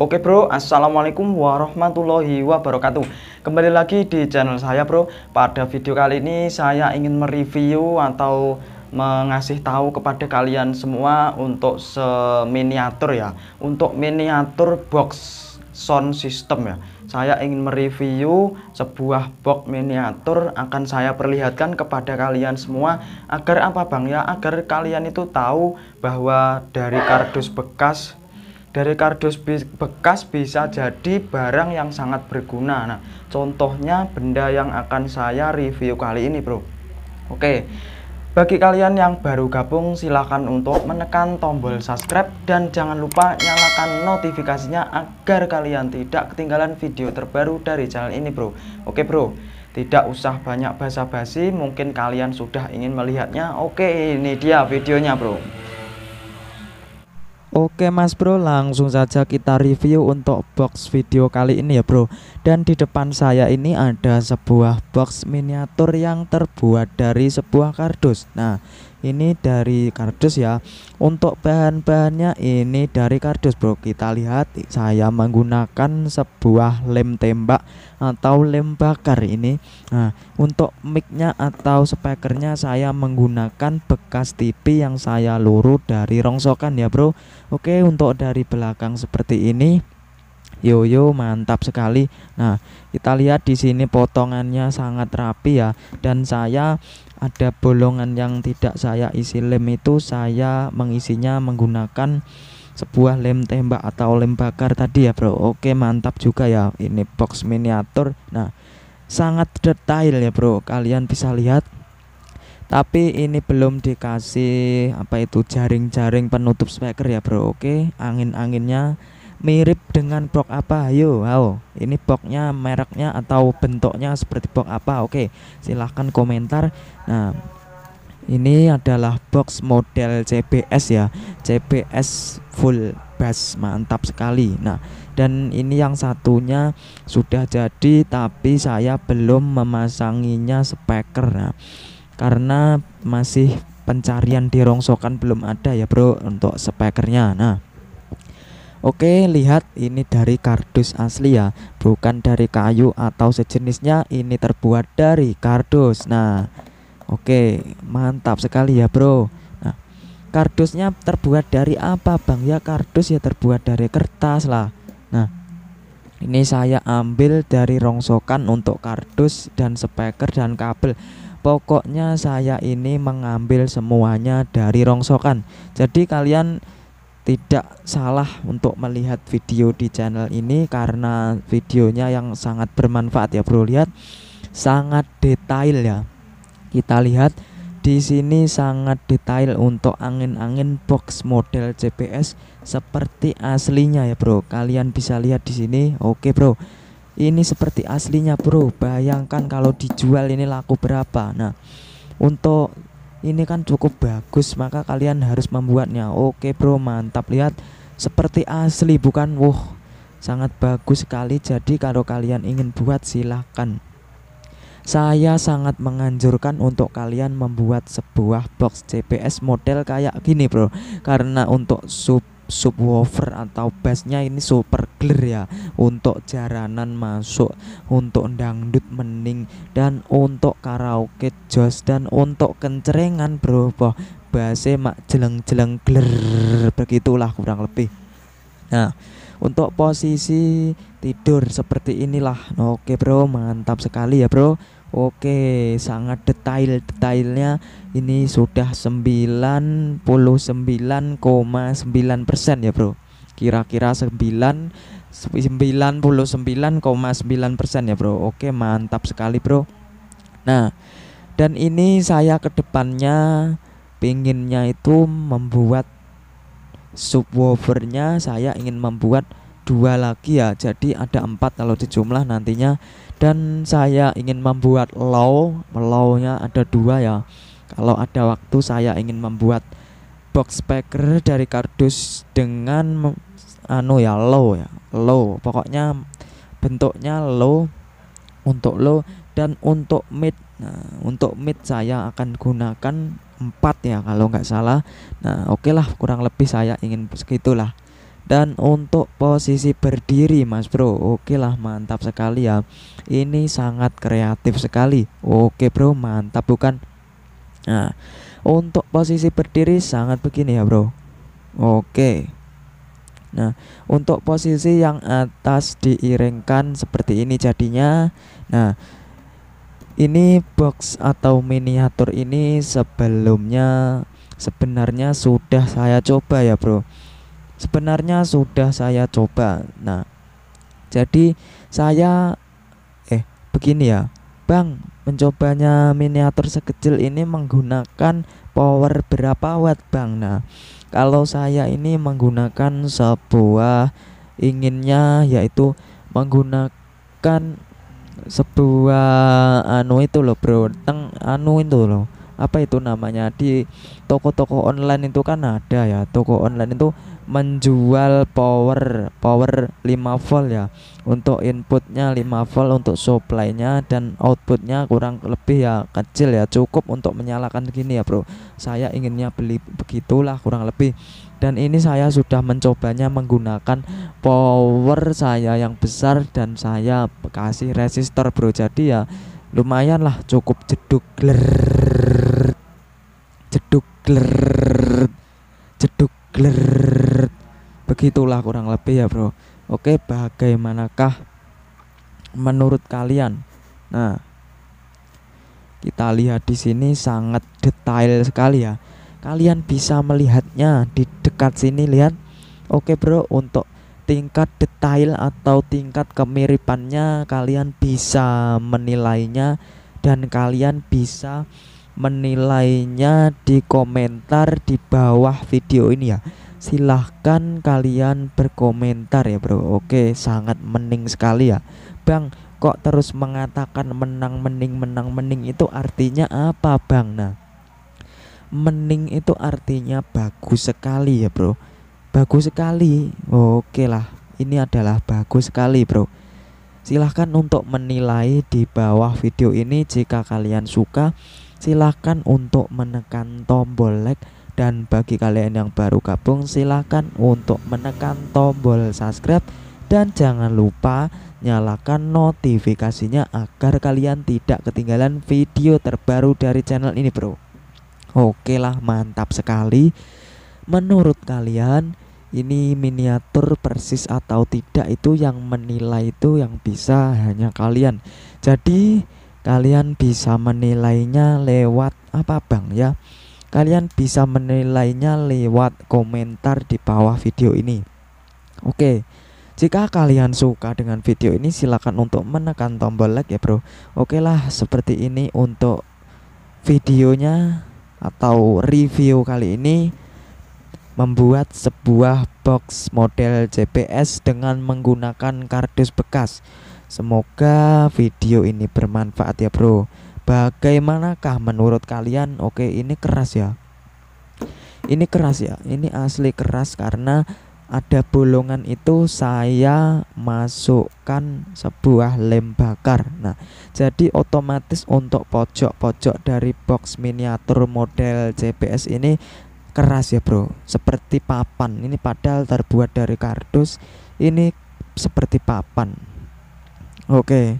Oke bro, assalamualaikum warahmatullahi wabarakatuh Kembali lagi di channel saya bro Pada video kali ini saya ingin mereview atau mengasih tahu kepada kalian semua Untuk seminiatur ya Untuk miniatur box sound system ya Saya ingin mereview sebuah box miniatur Akan saya perlihatkan kepada kalian semua Agar apa bang ya Agar kalian itu tahu bahwa dari kardus bekas dari kardus bekas bisa jadi barang yang sangat berguna. Nah, contohnya benda yang akan saya review kali ini, Bro. Oke. Bagi kalian yang baru gabung, silahkan untuk menekan tombol subscribe dan jangan lupa nyalakan notifikasinya agar kalian tidak ketinggalan video terbaru dari channel ini, Bro. Oke, Bro. Tidak usah banyak basa-basi, mungkin kalian sudah ingin melihatnya. Oke, ini dia videonya, Bro. Oke mas bro langsung saja kita review untuk box video kali ini ya bro Dan di depan saya ini ada sebuah box miniatur yang terbuat dari sebuah kardus Nah ini dari kardus ya untuk bahan-bahannya ini dari kardus bro kita lihat saya menggunakan sebuah lem tembak atau lem bakar ini nah untuk micnya atau spekernya saya menggunakan bekas TV yang saya luruh dari rongsokan ya bro oke untuk dari belakang seperti ini Yoyo mantap sekali. Nah, kita lihat di sini potongannya sangat rapi ya dan saya ada bolongan yang tidak saya isi lem itu saya mengisinya menggunakan sebuah lem tembak atau lem bakar tadi ya bro oke mantap juga ya ini box miniatur nah sangat detail ya bro kalian bisa lihat tapi ini belum dikasih apa itu jaring-jaring penutup speaker ya bro oke angin-anginnya mirip dengan box apa ayo ayo ini boxnya mereknya atau bentuknya seperti box apa oke silahkan komentar nah ini adalah box model CBS ya CBS full bass mantap sekali nah dan ini yang satunya sudah jadi tapi saya belum memasanginya speaker nah karena masih pencarian di rongsokan belum ada ya bro untuk speakernya nah Oke, lihat ini dari kardus asli ya, bukan dari kayu atau sejenisnya. Ini terbuat dari kardus. Nah, oke, mantap sekali ya, Bro. Nah, kardusnya terbuat dari apa, Bang? Ya, kardus ya terbuat dari kertas lah. Nah, ini saya ambil dari rongsokan untuk kardus dan speaker dan kabel. Pokoknya saya ini mengambil semuanya dari rongsokan. Jadi kalian tidak salah untuk melihat video di channel ini karena videonya yang sangat bermanfaat ya bro lihat sangat detail ya kita lihat di sini sangat detail untuk angin-angin box model GPS seperti aslinya ya bro kalian bisa lihat di sini oke bro ini seperti aslinya bro bayangkan kalau dijual ini laku berapa nah untuk ini kan cukup bagus maka kalian harus membuatnya oke bro mantap lihat seperti asli bukan wow sangat bagus sekali jadi kalau kalian ingin buat silahkan saya sangat menganjurkan untuk kalian membuat sebuah box CPS model kayak gini bro karena untuk sub subwoofer atau bassnya ini super clear ya untuk jaranan masuk untuk dangdut mending dan untuk karaoke jos dan untuk kencerengan bro boh bassnya mak jeleng jeleng clear begitulah kurang lebih nah untuk posisi tidur seperti inilah oke bro mantap sekali ya bro Oke, sangat detail-detailnya ini sudah 99,9% ya, Bro. Kira-kira 9 99,9% ya, Bro. Oke, mantap sekali, Bro. Nah, dan ini saya kedepannya pinginnya itu membuat subwoofernya saya ingin membuat dua lagi ya jadi ada empat kalau di jumlah nantinya dan saya ingin membuat low lownya ada dua ya kalau ada waktu saya ingin membuat box packer dari kardus dengan anu ya low ya low pokoknya bentuknya low untuk low dan untuk mid nah untuk mid saya akan gunakan empat ya kalau nggak salah nah oke okay lah kurang lebih saya ingin segitulah dan untuk posisi berdiri mas bro oke lah mantap sekali ya ini sangat kreatif sekali oke bro mantap bukan nah untuk posisi berdiri sangat begini ya bro oke nah untuk posisi yang atas diiringkan seperti ini jadinya nah ini box atau miniatur ini sebelumnya sebenarnya sudah saya coba ya bro sebenarnya sudah saya coba. Nah, jadi saya eh begini ya, Bang, mencobanya miniatur sekecil ini menggunakan power berapa watt, Bang? Nah, kalau saya ini menggunakan sebuah inginnya yaitu menggunakan sebuah anu itu loh, Bro. Teng anu itu loh apa itu namanya di toko-toko online itu kan ada ya toko online itu menjual power power 5 volt ya untuk inputnya 5 volt untuk supply-nya dan outputnya kurang lebih ya kecil ya cukup untuk menyalakan gini ya bro saya inginnya beli begitulah kurang lebih dan ini saya sudah mencobanya menggunakan power saya yang besar dan saya kasih resistor bro jadi ya lumayan lah cukup jeduk gler jeduk gler jeduk gler begitulah kurang lebih ya bro oke bagaimanakah menurut kalian nah kita lihat di sini sangat detail sekali ya kalian bisa melihatnya di dekat sini lihat oke bro untuk tingkat detail atau tingkat kemiripannya kalian bisa menilainya dan kalian bisa menilainya di komentar di bawah video ini ya silahkan kalian berkomentar ya bro oke sangat mening sekali ya bang kok terus mengatakan menang mening menang mening itu artinya apa bang nah mening itu artinya bagus sekali ya bro bagus sekali oke lah ini adalah bagus sekali bro silahkan untuk menilai di bawah video ini jika kalian suka silahkan untuk menekan tombol like dan bagi kalian yang baru gabung silahkan untuk menekan tombol subscribe dan jangan lupa nyalakan notifikasinya agar kalian tidak ketinggalan video terbaru dari channel ini bro Oke lah mantap sekali Menurut kalian ini miniatur persis atau tidak itu yang menilai itu yang bisa hanya kalian Jadi kalian bisa menilainya lewat apa bang ya kalian bisa menilainya lewat komentar di bawah video ini oke jika kalian suka dengan video ini silahkan untuk menekan tombol like ya bro oke lah seperti ini untuk videonya atau review kali ini membuat sebuah box model GPS dengan menggunakan kardus bekas Semoga video ini bermanfaat ya bro Bagaimanakah menurut kalian Oke ini keras ya Ini keras ya Ini asli keras karena ada bolongan itu saya masukkan sebuah lem bakar Nah jadi otomatis untuk pojok-pojok dari box miniatur model CPS ini keras ya bro Seperti papan ini padahal terbuat dari kardus Ini seperti papan Oke.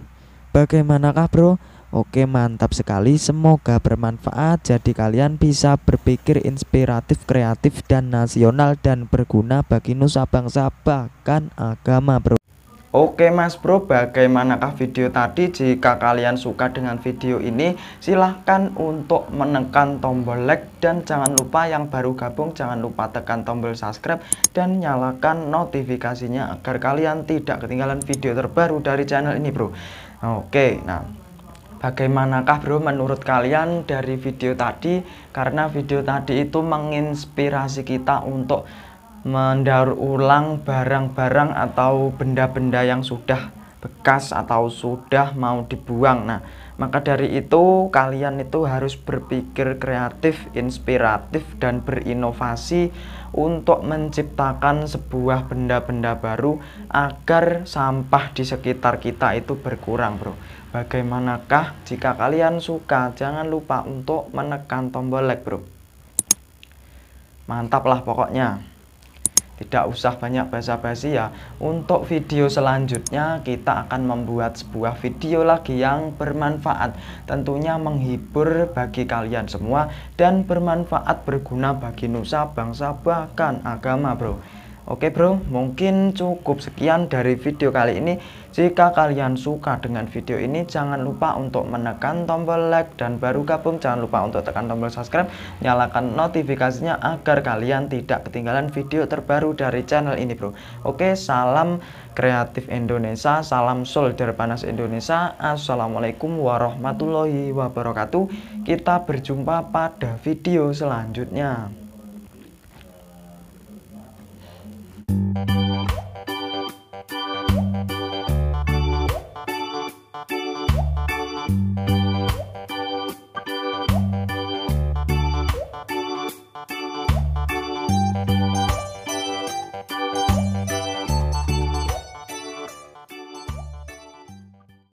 Bagaimanakah, Bro? Oke, mantap sekali. Semoga bermanfaat. Jadi kalian bisa berpikir inspiratif, kreatif dan nasional dan berguna bagi nusa bangsa bahkan agama, Bro. Oke mas bro, bagaimanakah video tadi? Jika kalian suka dengan video ini, silahkan untuk menekan tombol like dan jangan lupa yang baru gabung, jangan lupa tekan tombol subscribe dan nyalakan notifikasinya agar kalian tidak ketinggalan video terbaru dari channel ini bro. Oke, nah bagaimanakah bro menurut kalian dari video tadi? Karena video tadi itu menginspirasi kita untuk mendaur ulang barang-barang atau benda-benda yang sudah bekas atau sudah mau dibuang. Nah, maka dari itu kalian itu harus berpikir kreatif, inspiratif dan berinovasi untuk menciptakan sebuah benda-benda baru agar sampah di sekitar kita itu berkurang, Bro. Bagaimanakah jika kalian suka? Jangan lupa untuk menekan tombol like, Bro. Mantap lah pokoknya tidak usah banyak basa-basi ya untuk video selanjutnya kita akan membuat sebuah video lagi yang bermanfaat tentunya menghibur bagi kalian semua dan bermanfaat berguna bagi nusa bangsa bahkan agama bro Oke bro, mungkin cukup sekian dari video kali ini. Jika kalian suka dengan video ini, jangan lupa untuk menekan tombol like dan baru gabung jangan lupa untuk tekan tombol subscribe, nyalakan notifikasinya agar kalian tidak ketinggalan video terbaru dari channel ini bro. Oke, salam kreatif Indonesia, salam solder panas Indonesia, Assalamualaikum warahmatullahi wabarakatuh. Kita berjumpa pada video selanjutnya.